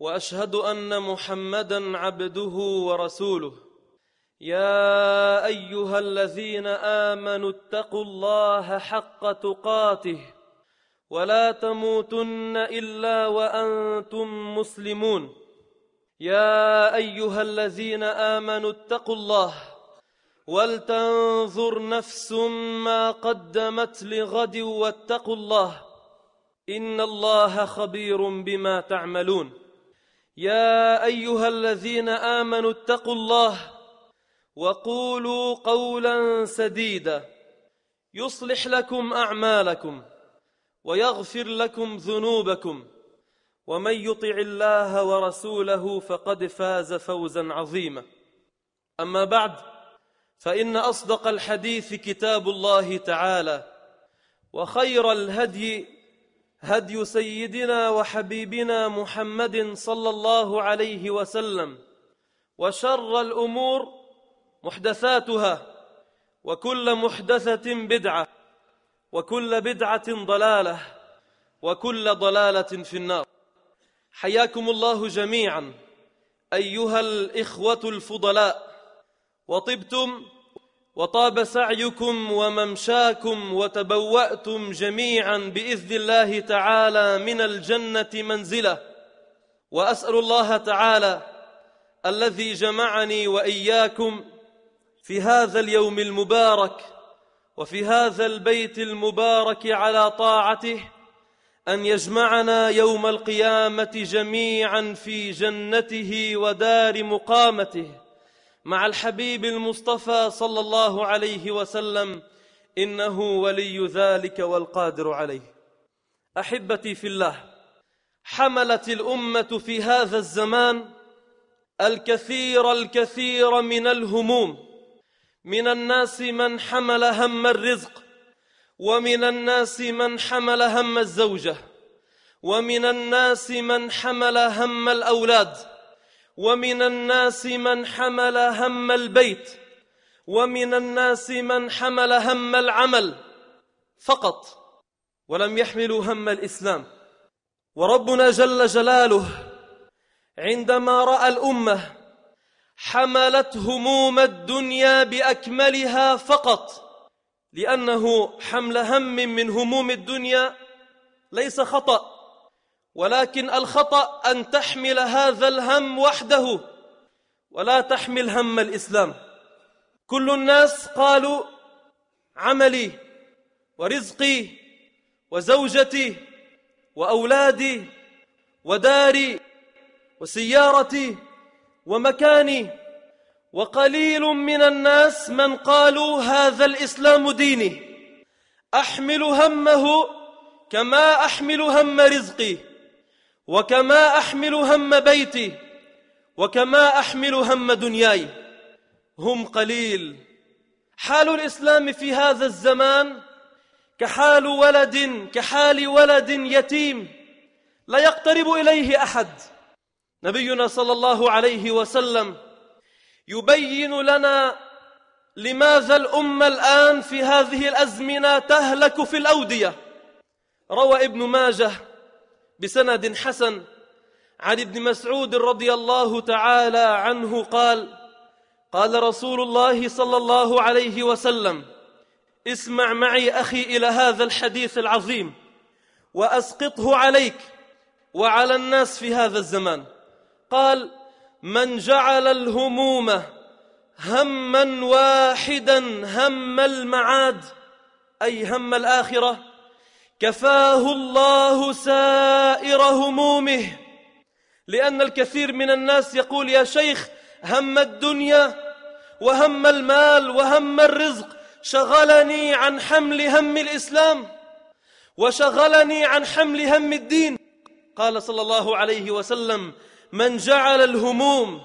واشهد ان محمدا عبده ورسوله يا ايها الذين امنوا اتقوا الله حق تقاته ولا تموتن الا وانتم مسلمون يا ايها الذين امنوا اتقوا الله ولتنظر نفس ما قدمت لغد واتقوا الله ان الله خبير بما تعملون يا ايها الذين امنوا اتقوا الله وقولوا قولا سديدا يصلح لكم اعمالكم ويغفر لكم ذنوبكم ومن يطع الله ورسوله فقد فاز فوزا عظيما اما بعد فان اصدق الحديث كتاب الله تعالى وخير الهدي هدي سيدنا وحبيبنا محمد صلى الله عليه وسلم وشر الامور محدثاتها وكل محدثه بدعه وكل بدعه ضلاله وكل ضلاله في النار حياكم الله جميعا ايها الاخوه الفضلاء وطبتم وطاب سعيكم وممشاكم وتبواتم جميعا باذن الله تعالى من الجنه منزله واسال الله تعالى الذي جمعني واياكم في هذا اليوم المبارك وفي هذا البيت المبارك على طاعته ان يجمعنا يوم القيامه جميعا في جنته ودار مقامته مع الحبيب المصطفى صلى الله عليه وسلم إنه ولي ذلك والقادر عليه أحبتي في الله حملت الأمة في هذا الزمان الكثير الكثير من الهموم من الناس من حمل هم الرزق ومن الناس من حمل هم الزوجة ومن الناس من حمل هم الأولاد ومن الناس من حمل هم البيت ومن الناس من حمل هم العمل فقط ولم يحملوا هم الإسلام وربنا جل جلاله عندما رأى الأمة حملت هموم الدنيا بأكملها فقط لأنه حمل هم من هموم الدنيا ليس خطأ ولكن الخطأ أن تحمل هذا الهم وحده ولا تحمل هم الإسلام كل الناس قالوا عملي ورزقي وزوجتي وأولادي وداري وسيارتي ومكاني وقليل من الناس من قالوا هذا الإسلام ديني أحمل همه كما أحمل هم رزقي وكما أحمل هم بيتي وكما أحمل هم دنياي هم قليل حال الإسلام في هذا الزمان كحال ولد كحال ولد يتيم لا يقترب إليه أحد نبينا صلى الله عليه وسلم يبين لنا لماذا الأمة الآن في هذه الأزمنة تهلك في الأودية روى ابن ماجه بسند حسن عن ابن مسعود رضي الله تعالى عنه قال قال رسول الله صلى الله عليه وسلم اسمع معي اخي الى هذا الحديث العظيم واسقطه عليك وعلى الناس في هذا الزمان قال من جعل الهموم هما واحدا هم المعاد اي هم الاخره كفاه الله سائر همومه لأن الكثير من الناس يقول يا شيخ هم الدنيا وهم المال وهم الرزق شغلني عن حمل هم الإسلام وشغلني عن حمل هم الدين قال صلى الله عليه وسلم من جعل الهموم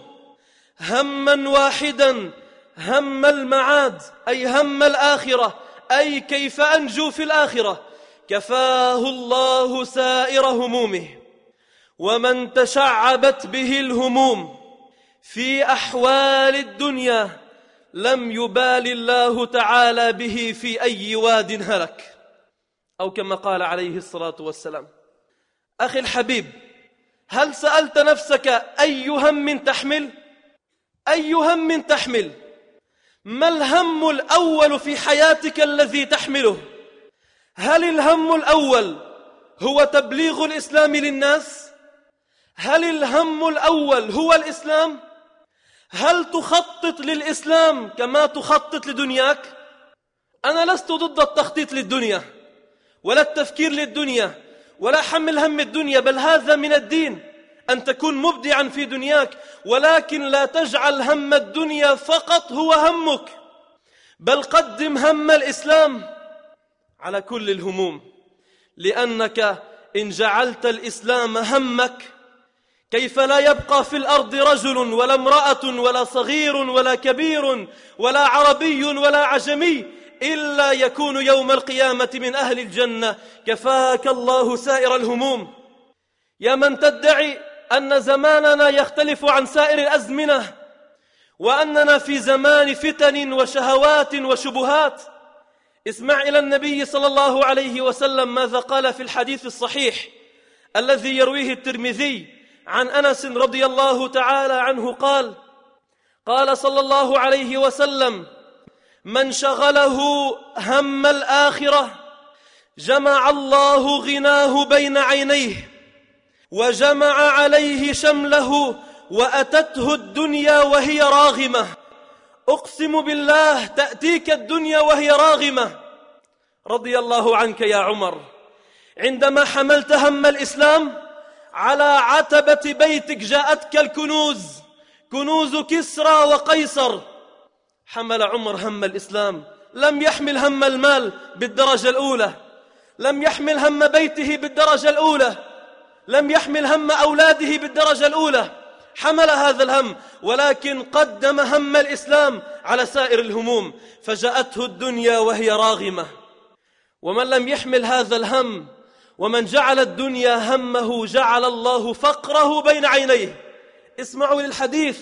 هما واحدا هم المعاد أي هم الآخرة أي كيف أنجو في الآخرة كفاه الله سائر همومه ومن تشعبت به الهموم في احوال الدنيا لم يبال الله تعالى به في اي واد هلك او كما قال عليه الصلاه والسلام اخي الحبيب هل سالت نفسك اي هم تحمل اي هم تحمل ما الهم الاول في حياتك الذي تحمله هل الهم الأول هو تبليغ الإسلام للناس؟ هل الهم الأول هو الإسلام؟ هل تخطط للإسلام كما تخطط لدنياك؟ أنا لست ضد التخطيط للدنيا ولا التفكير للدنيا ولا حمل هم الدنيا بل هذا من الدين أن تكون مبدعا في دنياك ولكن لا تجعل هم الدنيا فقط هو همك بل قدم هم الإسلام على كل الهموم لأنك إن جعلت الإسلام همك كيف لا يبقى في الأرض رجل ولا امرأة ولا صغير ولا كبير ولا عربي ولا عجمي إلا يكون يوم القيامة من أهل الجنة كفاك الله سائر الهموم يا من تدعي أن زماننا يختلف عن سائر الأزمنة وأننا في زمان فتن وشهوات وشبهات اسمع إلى النبي صلى الله عليه وسلم ماذا قال في الحديث الصحيح الذي يرويه الترمذي عن أنس رضي الله تعالى عنه قال قال صلى الله عليه وسلم من شغله هم الآخرة جمع الله غناه بين عينيه وجمع عليه شمله وأتته الدنيا وهي راغمة أقسم بالله تأتيك الدنيا وهي راغمة رضي الله عنك يا عمر عندما حملت هم الإسلام على عتبة بيتك جاءتك الكنوز كنوز كسرى وقيصر حمل عمر هم الإسلام لم يحمل هم المال بالدرجة الأولى لم يحمل هم بيته بالدرجة الأولى لم يحمل هم أولاده بالدرجة الأولى حمل هذا الهم ولكن قدم هم الإسلام على سائر الهموم فجاءته الدنيا وهي راغمة ومن لم يحمل هذا الهم ومن جعل الدنيا همه جعل الله فقره بين عينيه اسمعوا للحديث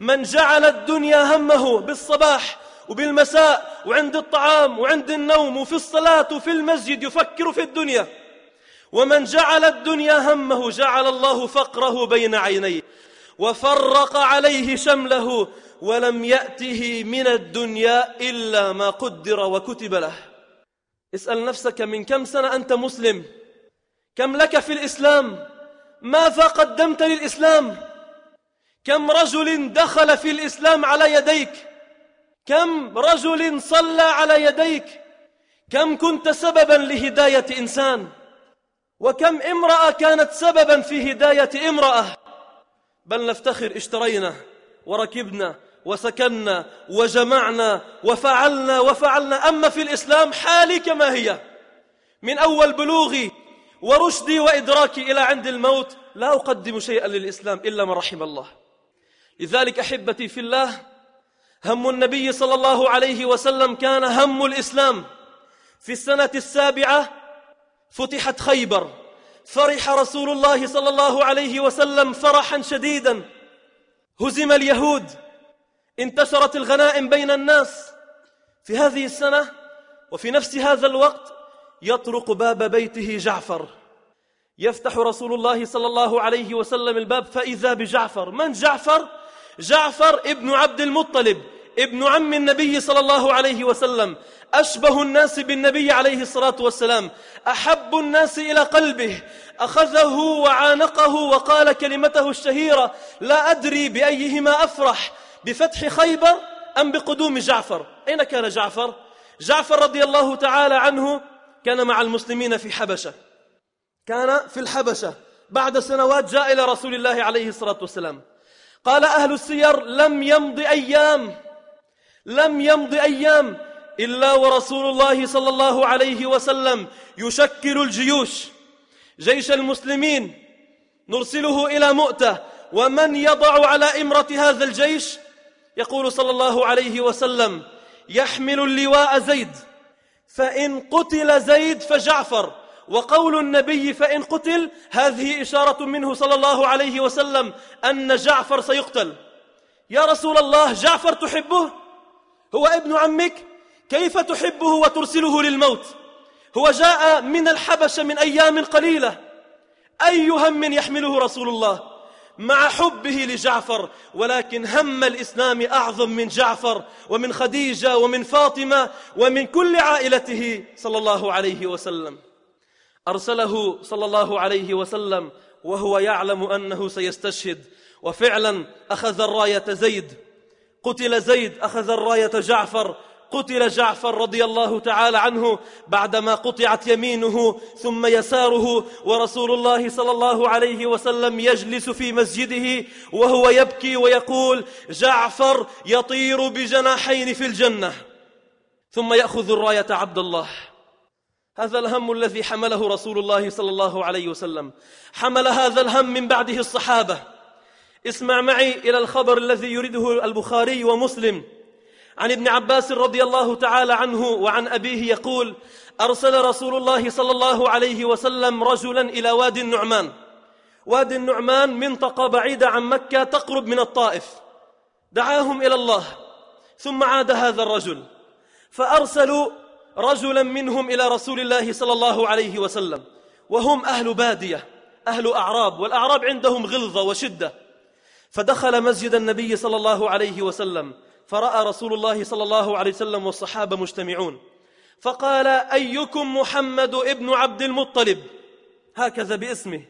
من جعل الدنيا همه بالصباح وبالمساء وعند الطعام وعند النوم وفي الصلاة وفي المسجد يفكر في الدنيا ومن جعل الدنيا همه جعل الله فقره بين عينيه وفرق عليه شمله ولم يأته من الدنيا إلا ما قدر وكتب له اسأل نفسك من كم سنة أنت مسلم كم لك في الإسلام ماذا قدمت للإسلام كم رجل دخل في الإسلام على يديك كم رجل صلى على يديك كم كنت سببا لهداية إنسان وكم امرأة كانت سببا في هداية امرأة بل نفتخر اشترينا وركبنا وسكننا وجمعنا وفعلنا وفعلنا أما في الإسلام حالي كما هي من أول بلوغي ورشدي وإدراكي إلى عند الموت لا أقدم شيئا للإسلام إلا من رحم الله لذلك أحبتي في الله هم النبي صلى الله عليه وسلم كان هم الإسلام في السنة السابعة فتحت خيبر فرح رسول الله صلى الله عليه وسلم فرحا شديدا هزم اليهود انتشرت الغنائم بين الناس في هذه السنة وفي نفس هذا الوقت يطرق باب بيته جعفر يفتح رسول الله صلى الله عليه وسلم الباب فإذا بجعفر من جعفر؟ جعفر ابن عبد المطلب ابن عم النبي صلى الله عليه وسلم أشبه الناس بالنبي عليه الصلاة والسلام أحب الناس إلى قلبه أخذه وعانقه وقال كلمته الشهيرة لا أدري بأيهما أفرح بفتح خيبر أم بقدوم جعفر أين كان جعفر؟ جعفر رضي الله تعالى عنه كان مع المسلمين في حبشة كان في الحبشة بعد سنوات جاء إلى رسول الله عليه الصلاة والسلام قال أهل السير لم يمض أيام لم يمض أيام إلا ورسول الله صلى الله عليه وسلم يشكل الجيوش جيش المسلمين نرسله إلى مؤتة ومن يضع على إمرة هذا الجيش يقول صلى الله عليه وسلم يحمل اللواء زيد فإن قتل زيد فجعفر وقول النبي فإن قتل هذه إشارة منه صلى الله عليه وسلم أن جعفر سيقتل يا رسول الله جعفر تحبه هو ابن عمك كيف تحبه وترسله للموت هو جاء من الحبشة من أيام قليلة أي هم يحمله رسول الله مع حبه لجعفر ولكن هم الإسلام أعظم من جعفر ومن خديجة ومن فاطمة ومن كل عائلته صلى الله عليه وسلم أرسله صلى الله عليه وسلم وهو يعلم أنه سيستشهد وفعلا أخذ الراية زيد قتل زيد أخذ الراية جعفر قتل جعفر رضي الله تعالى عنه بعدما قطعت يمينه ثم يساره ورسول الله صلى الله عليه وسلم يجلس في مسجده وهو يبكي ويقول جعفر يطير بجناحين في الجنه ثم ياخذ الرايه عبد الله هذا الهم الذي حمله رسول الله صلى الله عليه وسلم حمل هذا الهم من بعده الصحابه اسمع معي الى الخبر الذي يريده البخاري ومسلم عن ابن عباس رضي الله تعالى عنه وعن أبيه يقول أرسل رسول الله صلى الله عليه وسلم رجلا إلى وادي النعمان وادي النعمان منطقة بعيدة عن مكة تقرب من الطائف دعاهم إلى الله ثم عاد هذا الرجل فأرسلوا رجلا منهم إلى رسول الله صلى الله عليه وسلم وهم أهل بادية أهل أعراب والأعراب عندهم غلظة وشدة فدخل مسجد النبي صلى الله عليه وسلم فراى رسول الله صلى الله عليه وسلم والصحابه مجتمعون فقال ايكم محمد ابن عبد المطلب هكذا باسمه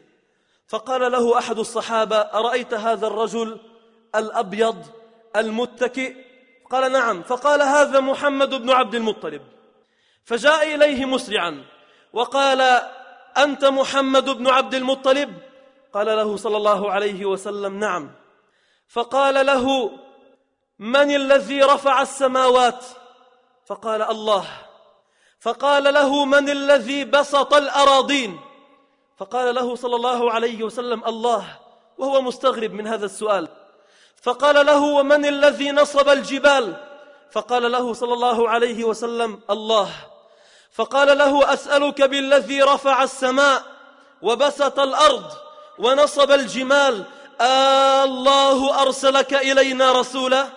فقال له احد الصحابه ارايت هذا الرجل الابيض المتكئ قال نعم فقال هذا محمد بن عبد المطلب فجاء اليه مسرعا وقال انت محمد بن عبد المطلب قال له صلى الله عليه وسلم نعم فقال له من الذي رفع السماوات فقال الله فقال له من الذي بسط الأراضين فقال له صلى الله عليه وسلم الله وهو مستغرب من هذا السؤال فقال له ومن الذي نصب الجبال فقال له صلى الله عليه وسلم الله فقال له أسألك بالذي رفع السماء وبسط الأرض ونصب الجمال آه الله أرسلك إلينا رسولا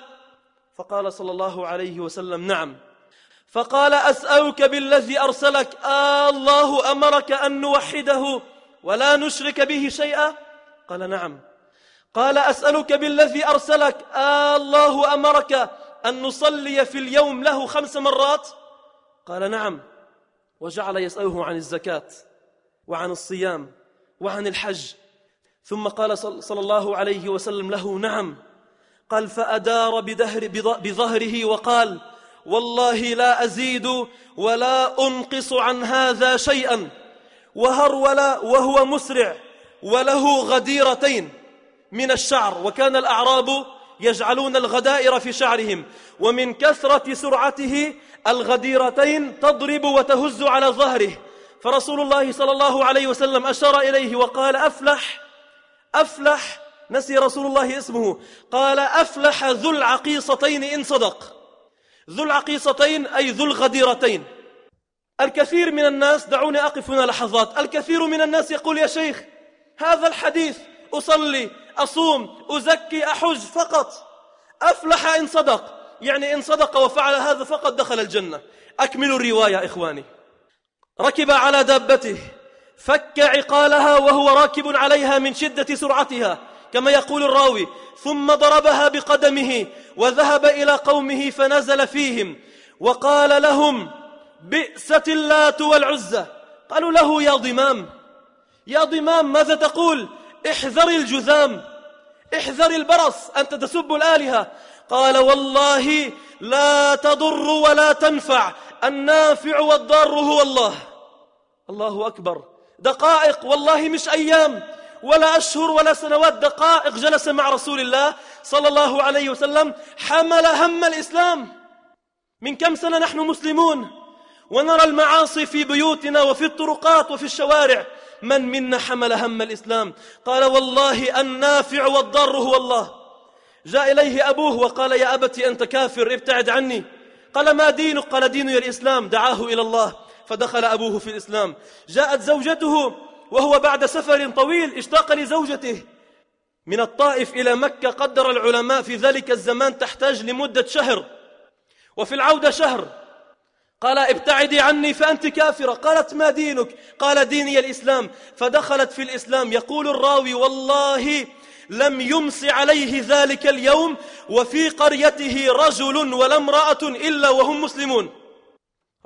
فقال صلى الله عليه وسلم نعم فقال أسألك بالذي أرسلك آه الله أمرك أن نوحده ولا نشرك به شيئا قال نعم قال أسألك بالذي أرسلك آه الله أمرك أن نصلي في اليوم له خمس مرات قال نعم وجعل يسأله عن الزكاة وعن الصيام وعن الحج ثم قال صلى الله عليه وسلم له نعم قال فأدار بدهر بظهره وقال والله لا أزيد ولا أنقص عن هذا شيئا وهرول وهو مسرع وله غديرتين من الشعر وكان الأعراب يجعلون الغدائر في شعرهم ومن كثرة سرعته الغديرتين تضرب وتهز على ظهره فرسول الله صلى الله عليه وسلم أشار إليه وقال أفلح أفلح نسي رسول الله اسمه قال أفلح ذو العقيصتين إن صدق ذو العقيصتين أي ذو الغديرتين الكثير من الناس دعوني أقف هنا لحظات الكثير من الناس يقول يا شيخ هذا الحديث أصلي أصوم أزكي أحج فقط أفلح إن صدق يعني إن صدق وفعل هذا فقط دخل الجنة أكملوا الرواية إخواني ركب على دابته فك عقالها وهو راكب عليها من شدة سرعتها كما يقول الراوي ثم ضربها بقدمه وذهب إلى قومه فنزل فيهم وقال لهم بئست اللات والعزة قالوا له يا ضمام يا ضمام ماذا تقول احذر الجذام احذر البرص أنت تسب الآلهة قال والله لا تضر ولا تنفع النافع والضار هو الله الله أكبر دقائق والله مش أيام ولا أشهر ولا سنوات دقائق جلس مع رسول الله صلى الله عليه وسلم حمل هم الإسلام من كم سنة نحن مسلمون ونرى المعاصي في بيوتنا وفي الطرقات وفي الشوارع من منا حمل هم الإسلام قال والله النافع والضار هو الله جاء إليه أبوه وقال يا أبتي أنت كافر ابتعد عني قال ما دينك قال ديني الإسلام دعاه إلى الله فدخل أبوه في الإسلام جاءت زوجته وهو بعد سفر طويل اشتاق لزوجته من الطائف إلى مكة قدر العلماء في ذلك الزمان تحتاج لمدة شهر وفي العودة شهر قال ابتعدي عني فأنت كافرة قالت ما دينك قال ديني الإسلام فدخلت في الإسلام يقول الراوي والله لم يمس عليه ذلك اليوم وفي قريته رجل ولا امرأة إلا وهم مسلمون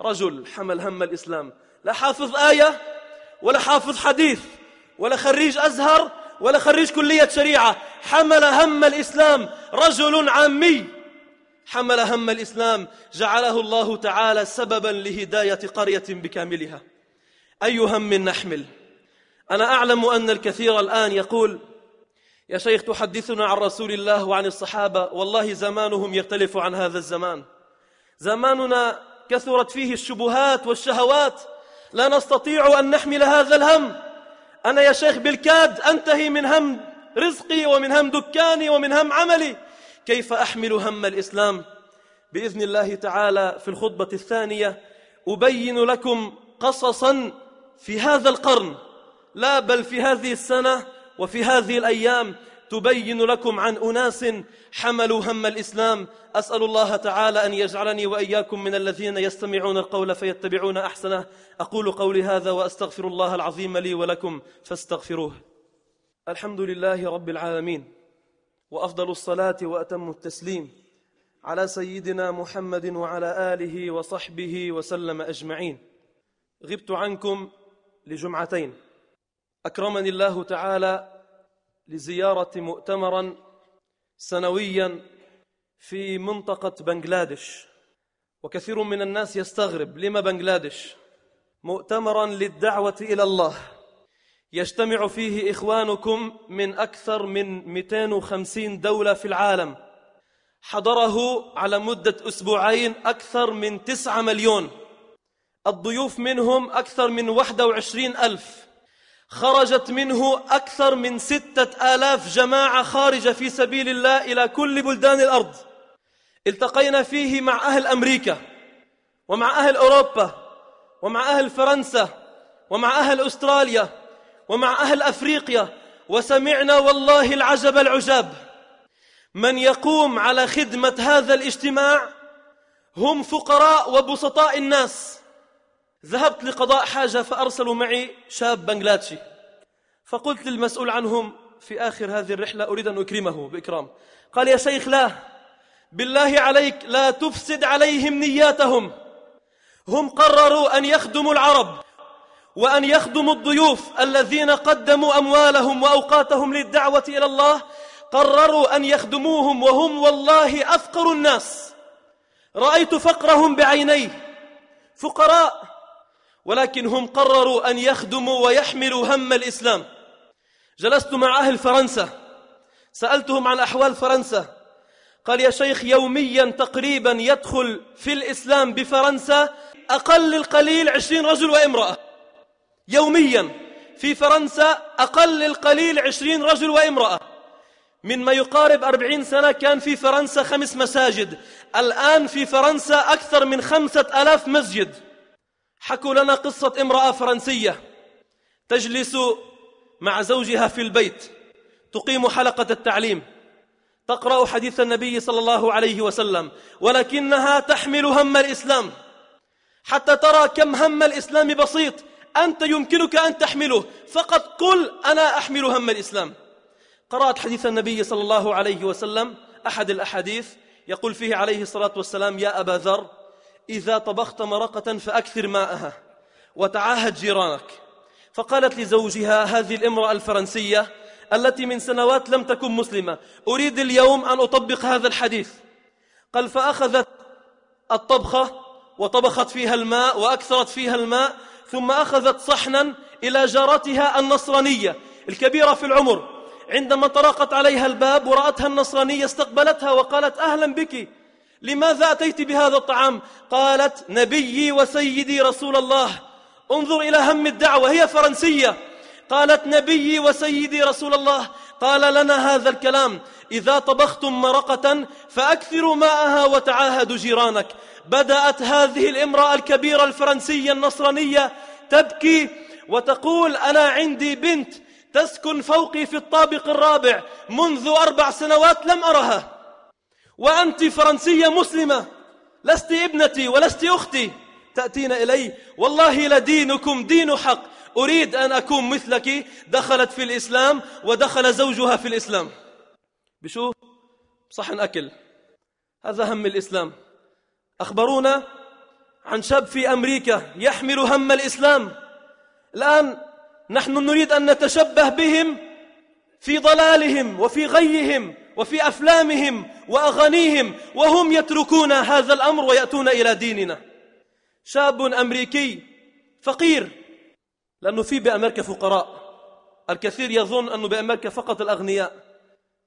رجل حمل هم الإسلام لا حافظ آية ولا حافظ حديث ولا خريج أزهر ولا خريج كلية شريعة حمل هم الإسلام رجل عامي حمل هم الإسلام جعله الله تعالى سببا لهداية قرية بكاملها أي هم نحمل أنا أعلم أن الكثير الآن يقول يا شيخ تحدثنا عن رسول الله وعن الصحابة والله زمانهم يختلف عن هذا الزمان زماننا كثرت فيه الشبهات والشهوات لا نستطيع أن نحمل هذا الهم أنا يا شيخ بالكاد أنتهي من هم رزقي ومن هم دكاني ومن هم عملي كيف أحمل هم الإسلام بإذن الله تعالى في الخطبة الثانية أبين لكم قصصا في هذا القرن لا بل في هذه السنة وفي هذه الأيام تبين لكم عن أناس حملوا هم الإسلام أسأل الله تعالى أن يجعلني وإياكم من الذين يستمعون القول فيتبعون أحسنه أقول قولي هذا وأستغفر الله العظيم لي ولكم فاستغفروه الحمد لله رب العالمين وأفضل الصلاة وأتم التسليم على سيدنا محمد وعلى آله وصحبه وسلم أجمعين غبت عنكم لجمعتين أكرمني الله تعالى لزيارة مؤتمرا سنويا في منطقة بنغلاديش وكثير من الناس يستغرب لما بنغلاديش مؤتمرا للدعوة إلى الله يجتمع فيه إخوانكم من أكثر من 250 دولة في العالم حضره على مدة أسبوعين أكثر من 9 مليون الضيوف منهم أكثر من 21 ألف خرجت منه أكثر من ستة آلاف جماعة خارجة في سبيل الله إلى كل بلدان الأرض التقينا فيه مع أهل أمريكا ومع أهل أوروبا ومع أهل فرنسا ومع أهل أستراليا ومع أهل أفريقيا وسمعنا والله العجب العجاب من يقوم على خدمة هذا الاجتماع هم فقراء وبسطاء الناس ذهبت لقضاء حاجة فأرسلوا معي شاب بنغلاتشي فقلت للمسؤول عنهم في آخر هذه الرحلة أريد أن أكرمه بإكرام قال يا شيخ لا بالله عليك لا تفسد عليهم نياتهم هم قرروا أن يخدموا العرب وأن يخدموا الضيوف الذين قدموا أموالهم وأوقاتهم للدعوة إلى الله قرروا أن يخدموهم وهم والله أفقر الناس رأيت فقرهم بعيني فقراء ولكن هم قرروا أن يخدموا ويحملوا هم الإسلام جلست مع أهل فرنسا سألتهم عن أحوال فرنسا قال يا شيخ يوميا تقريبا يدخل في الإسلام بفرنسا أقل القليل عشرين رجل وامرأة يوميا في فرنسا أقل القليل عشرين رجل وامرأة من ما يقارب أربعين سنة كان في فرنسا خمس مساجد الآن في فرنسا أكثر من خمسة ألاف مسجد حكوا لنا قصة امرأة فرنسية تجلس مع زوجها في البيت تقيم حلقة التعليم تقرأ حديث النبي صلى الله عليه وسلم ولكنها تحمل هم الإسلام حتى ترى كم هم الإسلام بسيط أنت يمكنك أن تحمله فقط قل أنا أحمل هم الإسلام قرأت حديث النبي صلى الله عليه وسلم أحد الأحاديث يقول فيه عليه الصلاة والسلام يا أبا ذر إذا طبخت مرقة فأكثر ماءها وتعاهد جيرانك فقالت لزوجها هذه الامرأة الفرنسية التي من سنوات لم تكن مسلمة أريد اليوم أن أطبق هذا الحديث قال فأخذت الطبخة وطبخت فيها الماء وأكثرت فيها الماء ثم أخذت صحنا إلى جارتها النصرانية الكبيرة في العمر عندما طرقت عليها الباب ورأتها النصرانية استقبلتها وقالت أهلا بك لماذا أتيت بهذا الطعام قالت نبيي وسيدي رسول الله انظر إلى هم الدعوة هي فرنسية قالت نبيي وسيدي رسول الله قال لنا هذا الكلام إذا طبختم مرقة فأكثروا ماءها وتعاهدوا جيرانك بدأت هذه الامرأة الكبيرة الفرنسية النصرانية تبكي وتقول أنا عندي بنت تسكن فوقي في الطابق الرابع منذ أربع سنوات لم أرها وأنت فرنسية مسلمة لست ابنتي ولست أختي تأتين إلي والله لدينكم دين حق أريد أن أكون مثلك دخلت في الإسلام ودخل زوجها في الإسلام بشو؟ صحن أكل هذا هم الإسلام أخبرونا عن شاب في أمريكا يحمل هم الإسلام الآن نحن نريد أن نتشبه بهم في ضلالهم وفي غيهم وفي أفلامهم وأغانيهم وهم يتركون هذا الأمر ويأتون إلى ديننا شاب أمريكي فقير لأنه في بأمريكا فقراء الكثير يظن أنه بأمريكا فقط الأغنياء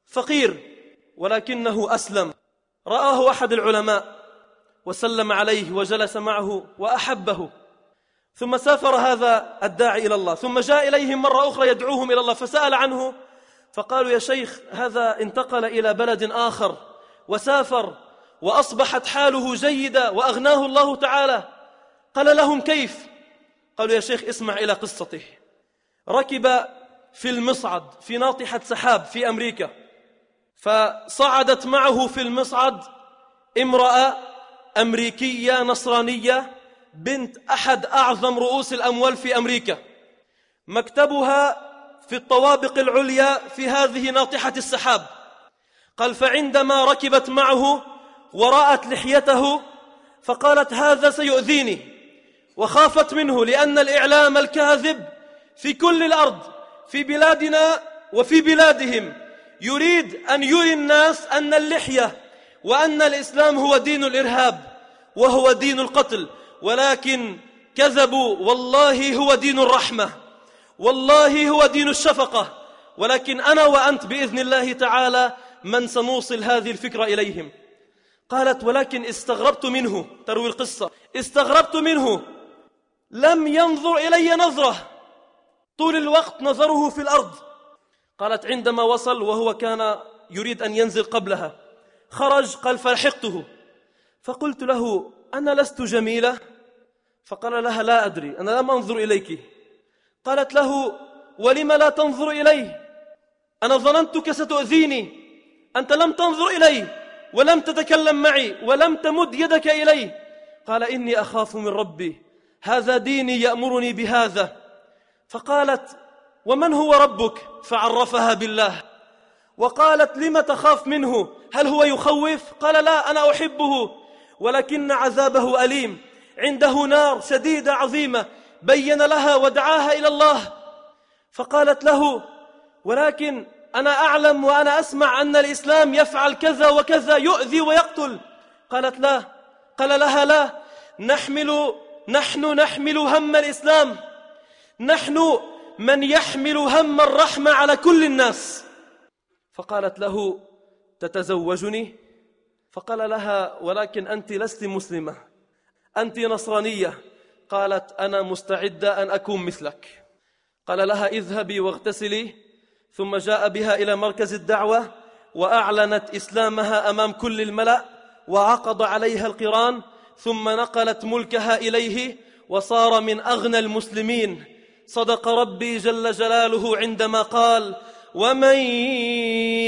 فقير ولكنه أسلم رآه أحد العلماء وسلم عليه وجلس معه وأحبه ثم سافر هذا الداعي إلى الله ثم جاء إليهم مرة أخرى يدعوهم إلى الله فسأل عنه فقالوا يا شيخ هذا انتقل الى بلد اخر وسافر واصبحت حاله جيده واغناه الله تعالى قال لهم كيف قالوا يا شيخ اسمع الى قصته ركب في المصعد في ناطحه سحاب في امريكا فصعدت معه في المصعد امراه امريكيه نصرانيه بنت احد اعظم رؤوس الاموال في امريكا مكتبها في الطوابق العليا في هذه ناطحة السحاب قال فعندما ركبت معه ورأت لحيته فقالت هذا سيؤذيني وخافت منه لأن الإعلام الكاذب في كل الأرض في بلادنا وفي بلادهم يريد أن يري الناس أن اللحية وأن الإسلام هو دين الإرهاب وهو دين القتل ولكن كذبوا والله هو دين الرحمه والله هو دين الشفقة ولكن أنا وأنت بإذن الله تعالى من سنوصل هذه الفكرة إليهم قالت ولكن استغربت منه تروي القصة استغربت منه لم ينظر إلي نظرة طول الوقت نظره في الأرض قالت عندما وصل وهو كان يريد أن ينزل قبلها خرج قال فلحقته فقلت له أنا لست جميلة فقال لها لا أدري أنا لم أنظر إليك قالت له ولم لا تنظر إليه أنا ظننتك ستؤذيني أنت لم تنظر إليه ولم تتكلم معي ولم تمد يدك إليه قال إني أخاف من ربي هذا ديني يأمرني بهذا فقالت ومن هو ربك فعرفها بالله وقالت لم تخاف منه هل هو يخوف قال لا أنا أحبه ولكن عذابه أليم عنده نار شديدة عظيمة بين لها ودعاها إلى الله فقالت له ولكن أنا أعلم وأنا أسمع أن الإسلام يفعل كذا وكذا يؤذي ويقتل قالت لا قال لها لا نحمل نحن نحمل هم الإسلام نحن من يحمل هم الرحمة على كل الناس فقالت له تتزوجني فقال لها ولكن أنت لست مسلمة أنت نصرانية قالت أنا مستعدة أن أكون مثلك قال لها اذهبي واغتسلي ثم جاء بها إلى مركز الدعوة وأعلنت إسلامها أمام كل الملأ وعقد عليها القران ثم نقلت ملكها إليه وصار من أغنى المسلمين صدق ربي جل جلاله عندما قال ومن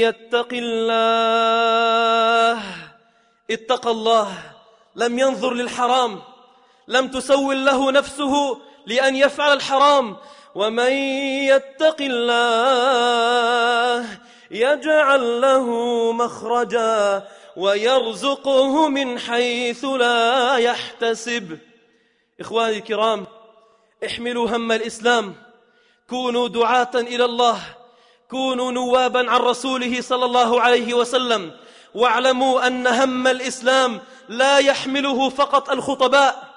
يتق الله اتقى الله لم ينظر للحرام لم تسول له نفسه لأن يفعل الحرام ومن يتق الله يجعل له مخرجا ويرزقه من حيث لا يحتسب إخواني الكرام احملوا هم الإسلام كونوا دعاة إلى الله كونوا نوابا عن رسوله صلى الله عليه وسلم واعلموا أن هم الإسلام لا يحمله فقط الخطباء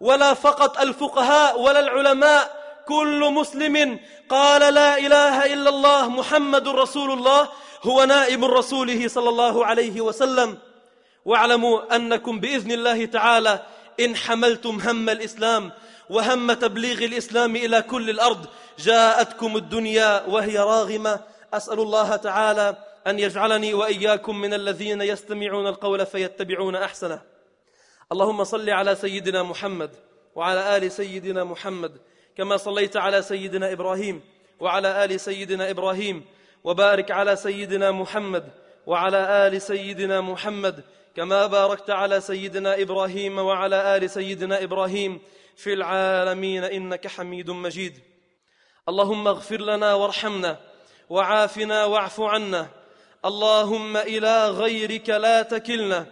ولا فقط الفقهاء ولا العلماء كل مسلم قال لا اله الا الله محمد رسول الله هو نائب رسوله صلى الله عليه وسلم واعلموا انكم باذن الله تعالى ان حملتم هم الاسلام وهم تبليغ الاسلام الى كل الارض جاءتكم الدنيا وهي راغمه اسال الله تعالى ان يجعلني واياكم من الذين يستمعون القول فيتبعون احسنه اللهم صل على سيدنا محمد وعلى ال سيدنا محمد كما صليت على سيدنا ابراهيم وعلى ال سيدنا ابراهيم وبارك على سيدنا محمد وعلى ال سيدنا محمد كما باركت على سيدنا ابراهيم وعلى ال سيدنا ابراهيم في العالمين انك حميد مجيد اللهم اغفر لنا وارحمنا وعافنا واعف عنا اللهم الى غيرك لا تكلنا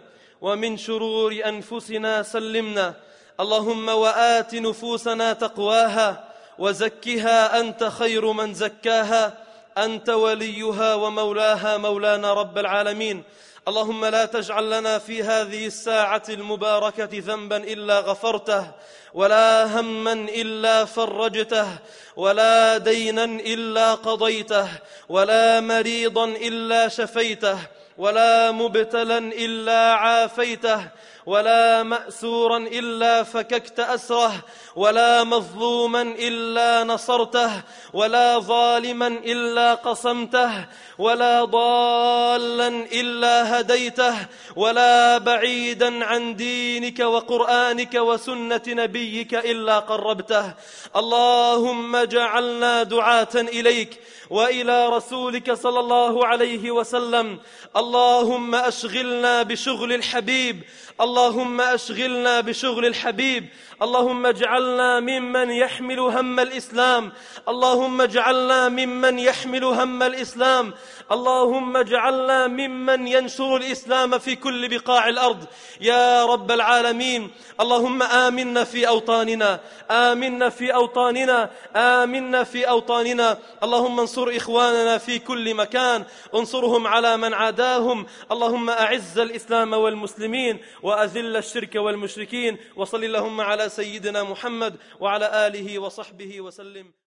ومن شرور انفسنا سلمنا اللهم وات نفوسنا تقواها وزكها انت خير من زكاها انت وليها ومولاها مولانا رب العالمين اللهم لا تجعل لنا في هذه الساعه المباركه ذنبا الا غفرته ولا هما الا فرجته ولا دينا الا قضيته ولا مريضا الا شفيته ولا مبتلا الا عافيته ولا ماسورا الا فككت اسره ولا مظلوما الا نصرته ولا ظالما الا قصمته ولا ضالا الا هديته ولا بعيدا عن دينك وقرانك وسنه نبيك الا قربته اللهم جعلنا دعاه اليك والى رسولك صلى الله عليه وسلم اللهم اشغلنا بشغل الحبيب اللهم أشغلنا بشغل الحبيب اللهم اجعلنا ممن يحمل هم الإسلام اللهم اجعلنا ممن يحمل هم الإسلام اللهم اجعلنا ممن ينشر الإسلام في كل بقاع الأرض يا رب العالمين اللهم آمنا في أوطاننا آمنا في أوطاننا آمنا في أوطاننا اللهم انصر إخواننا في كل مكان انصرهم على من عاداهم اللهم أعز الإسلام والمسلمين وأذل الشرك والمشركين وصل اللهم على سيدنا محمد وعلى آله وصحبه وسلم